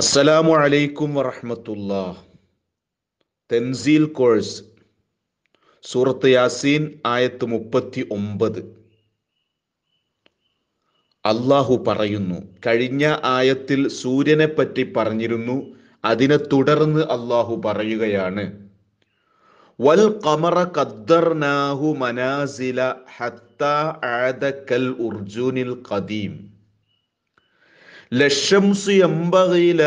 അസ്സലാമു അലൈക്കും വറഹമത്തുള്ള തെൻസീൽ കോഴ്സ് സൂറത്ത് യാസീൻ ആയത്ത് മുപ്പത്തി ഒമ്പത് അള്ളാഹു പറയുന്നു കഴിഞ്ഞ ആയത്തിൽ സൂര്യനെ പറ്റി പറഞ്ഞിരുന്നു അതിനെ തുടർന്ന് അള്ളാഹു പറയുകയാണ് വൽ കമറ കദ്ദർനാഹു മനാസില ഹത്ത ആദ ഉർജുനിൽ കദീം കഴിഞ്ഞ ആയത്തിൽ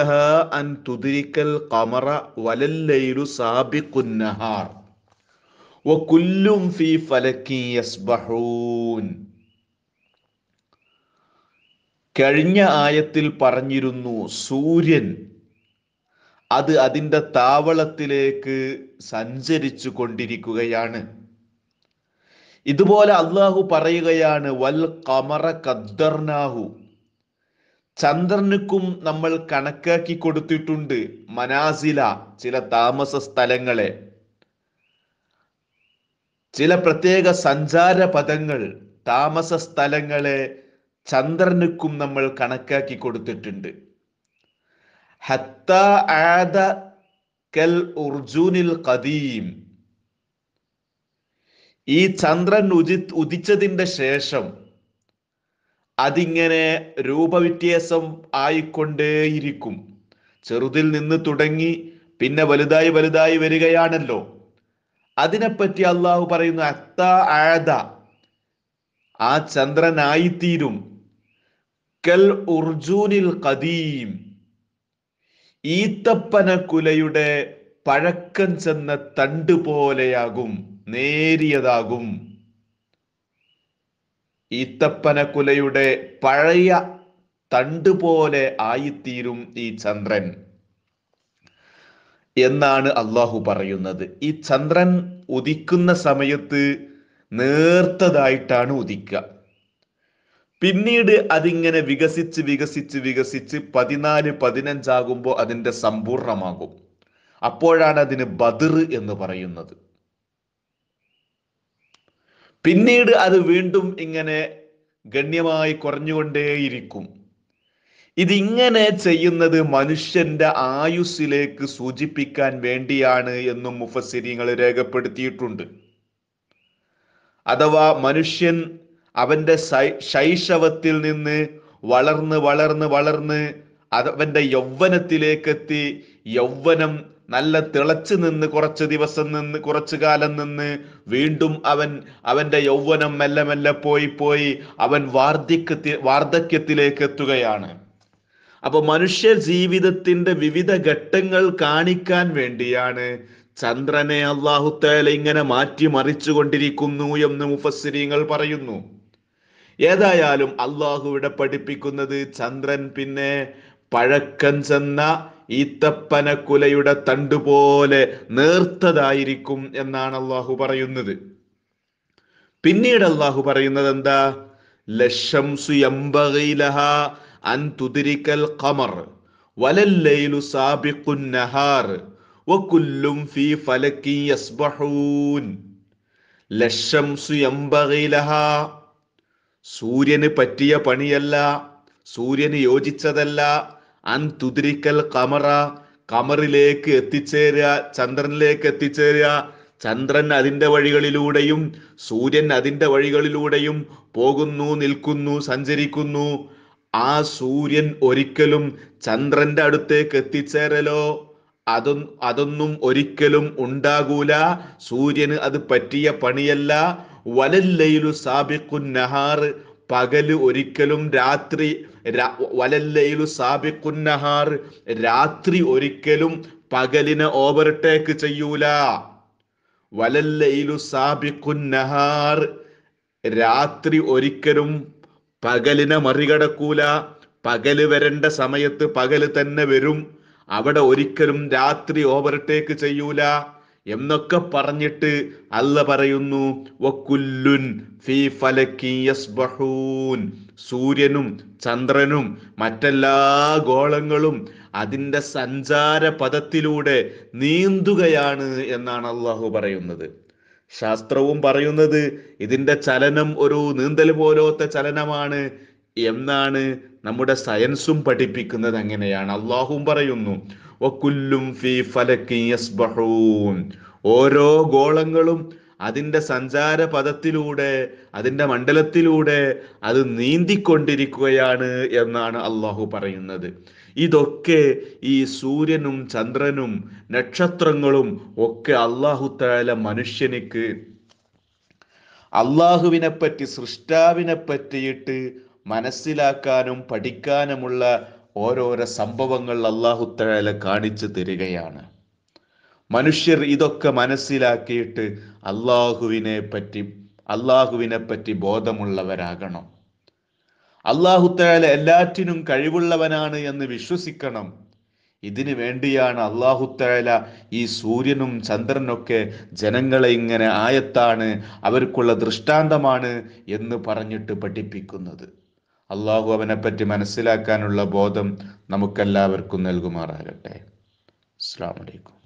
പറഞ്ഞിരുന്നു സൂര്യൻ അത് അതിൻ്റെ താവളത്തിലേക്ക് സഞ്ചരിച്ചു കൊണ്ടിരിക്കുകയാണ് ഇതുപോലെ അള്ളാഹു പറയുകയാണ് വൽ കമറ കദ്ദർനാഹു ചന്ദ്രനുക്കും നമ്മൾ കണക്കാക്കി കൊടുത്തിട്ടുണ്ട് മനാസില ചില താമസ സ്ഥലങ്ങളെ ചില പ്രത്യേക സഞ്ചാര പദങ്ങൾ താമസ സ്ഥലങ്ങളെ ചന്ദ്രനുക്കും നമ്മൾ കണക്കാക്കി കൊടുത്തിട്ടുണ്ട് ഹത്ത ആദ കൽ ഉർജൂനിൽ കദീം ഈ ചന്ദ്രൻ ഉചി ഉദിച്ചതിന്റെ ശേഷം അതിങ്ങനെ രൂപവ്യത്യാസം ആയിക്കൊണ്ടേയിരിക്കും ചെറുതിൽ നിന്ന് തുടങ്ങി പിന്നെ വലുതായി വലുതായി വരികയാണല്ലോ അതിനെപ്പറ്റി അള്ളാഹു പറയുന്നു അത്ത ആഴത ആ ചന്ദ്രനായിത്തീരും കൽ ഉർജൂനിൽ കദീം ഈത്തപ്പന കുലയുടെ പഴക്കം ചെന്ന തണ്ട് പോലെയാകും നേരിയതാകും ഈത്തപ്പനക്കുലയുടെ പഴയ തണ്ടുപോലെ ആയിത്തീരും ഈ ചന്ദ്രൻ എന്നാണ് അള്ളാഹു പറയുന്നത് ഈ ചന്ദ്രൻ ഉദിക്കുന്ന സമയത്ത് നേർത്തതായിട്ടാണ് ഉദിക്കുക പിന്നീട് അതിങ്ങനെ വികസിച്ച് വികസിച്ച് വികസിച്ച് പതിനാല് പതിനഞ്ചാകുമ്പോൾ അതിൻ്റെ സമ്പൂർണമാകും അപ്പോഴാണ് അതിന് ബദർ എന്ന് പറയുന്നത് പിന്നീട് അത് വീണ്ടും ഇങ്ങനെ ഗണ്യമായി കുറഞ്ഞുകൊണ്ടേയിരിക്കും ഇതിങ്ങനെ ചെയ്യുന്നത് മനുഷ്യന്റെ ആയുസ്സിലേക്ക് സൂചിപ്പിക്കാൻ വേണ്ടിയാണ് എന്നും മുഫസിരിങ്ങൾ രേഖപ്പെടുത്തിയിട്ടുണ്ട് അഥവാ മനുഷ്യൻ അവന്റെ ശൈശവത്തിൽ നിന്ന് വളർന്ന് വളർന്ന് വളർന്ന് അവന്റെ യൗവനത്തിലേക്കെത്തി യൗവനം നല്ല തിളച്ചു നിന്ന് കുറച്ച് ദിവസം നിന്ന് കുറച്ചു കാലം നിന്ന് വീണ്ടും അവൻ അവന്റെ യൗവനം മെല്ലെ മെല്ലെ പോയി പോയി അവൻ വാർദ്ധക്യത്തി വാർദ്ധക്യത്തിലേക്ക് എത്തുകയാണ് അപ്പൊ മനുഷ്യ ജീവിതത്തിന്റെ വിവിധ ഘട്ടങ്ങൾ കാണിക്കാൻ വേണ്ടിയാണ് ചന്ദ്രനെ അള്ളാഹുത്തേല ഇങ്ങനെ മാറ്റി മറിച്ചു കൊണ്ടിരിക്കുന്നു എന്ന് മുഫസ്സിരിങ്ങൾ പറയുന്നു ഏതായാലും അള്ളാഹു ഇവിടെ പഠിപ്പിക്കുന്നത് ചന്ദ്രൻ പിന്നെ പഴക്കം ചെന്ന ഈത്തപ്പനക്കുലയുടെ തണ്ടുപോലെ നേർത്തതായിരിക്കും എന്നാണ് അള്ളാഹു പറയുന്നത് പിന്നീട് അള്ളാഹു പറയുന്നത് എന്താ ലഷംസു എംബകയിലഹ അൻ ഖമർ വകുല്ലും ഫീ ഫലക്കി യസ്ബഹൂൻ സൂര്യന് പറ്റിയ പണിയല്ല സൂര്യന് യോജിച്ചതല്ല അൻ കമറ കമറിലേക്ക് എത്തിച്ചേരുക ചന്ദ്രനിലേക്ക് എത്തിച്ചേരുക ചന്ദ്രൻ അതിൻ്റെ വഴികളിലൂടെയും സൂര്യൻ അതിൻ്റെ വഴികളിലൂടെയും പോകുന്നു നിൽക്കുന്നു സഞ്ചരിക്കുന്നു ആ സൂര്യൻ ഒരിക്കലും ചന്ദ്രന്റെ അടുത്തേക്ക് എത്തിച്ചേരലോ അതൊ അതൊന്നും ഒരിക്കലും ഉണ്ടാകൂല സൂര്യന് അത് പറ്റിയ പണിയല്ല വലല്ലയിലു സാബിക്കു നഹാർ പകല് ഒരിക്കലും രാത്രി വലല്ലയിലു സാബിക്കുന്നഹാർ രാത്രി ഒരിക്കലും പകലിനെ ഓവർടേക്ക് ചെയ്യൂല വലല്ലയിലു സാബിക്കുന്നഹാർ രാത്രി ഒരിക്കലും പകലിനെ മറികടക്കൂല പകല് വരേണ്ട സമയത്ത് പകല് തന്നെ വരും അവിടെ ഒരിക്കലും രാത്രി ഓവർടേക്ക് ചെയ്യൂല എന്നൊക്കെ പറഞ്ഞിട്ട് അല്ല പറയുന്നു വക്കുല്ലുൻ ഫീ ഫലക്കി യസ്ബഹൂൻ സൂര്യനും ചന്ദ്രനും മറ്റെല്ലാ ഗോളങ്ങളും അതിൻ്റെ സഞ്ചാര പദത്തിലൂടെ നീന്തുകയാണ് എന്നാണ് അള്ളാഹു പറയുന്നത് ശാസ്ത്രവും പറയുന്നത് ഇതിൻ്റെ ചലനം ഒരു നീന്തൽ പോലത്തെ ചലനമാണ് എന്നാണ് നമ്മുടെ സയൻസും പഠിപ്പിക്കുന്നത് അങ്ങനെയാണ് അള്ളാഹും പറയുന്നു ഫി ഓരോ ഗോളങ്ങളും അതിൻ്റെ സഞ്ചാര പദത്തിലൂടെ അതിൻ്റെ മണ്ഡലത്തിലൂടെ അത് നീന്തിക്കൊണ്ടിരിക്കുകയാണ് എന്നാണ് അള്ളാഹു പറയുന്നത് ഇതൊക്കെ ഈ സൂര്യനും ചന്ദ്രനും നക്ഷത്രങ്ങളും ഒക്കെ അള്ളാഹു താല മനുഷ്യനിക്ക് അള്ളാഹുവിനെ പറ്റി സൃഷ്ടാവിനെ പറ്റിയിട്ട് മനസ്സിലാക്കാനും പഠിക്കാനുമുള്ള ഓരോരോ സംഭവങ്ങൾ അള്ളാഹുത്തഴല കാണിച്ചു തരികയാണ് മനുഷ്യർ ഇതൊക്കെ മനസ്സിലാക്കിയിട്ട് അള്ളാഹുവിനെ പറ്റി അള്ളാഹുവിനെ പറ്റി ബോധമുള്ളവരാകണം അള്ളാഹുത്തഴല എല്ലാറ്റിനും കഴിവുള്ളവനാണ് എന്ന് വിശ്വസിക്കണം ഇതിനു വേണ്ടിയാണ് അള്ളാഹുത്തഴല ഈ സൂര്യനും ചന്ദ്രനൊക്കെ ജനങ്ങളെ ഇങ്ങനെ ആയത്താണ് അവർക്കുള്ള ദൃഷ്ടാന്തമാണ് എന്ന് പറഞ്ഞിട്ട് പഠിപ്പിക്കുന്നത് അള്ളാഹു അവനെപ്പറ്റി മനസ്സിലാക്കാനുള്ള ബോധം നമുക്കെല്ലാവർക്കും നൽകുമാറാകട്ടെ അസ്സാം വലൈക്കും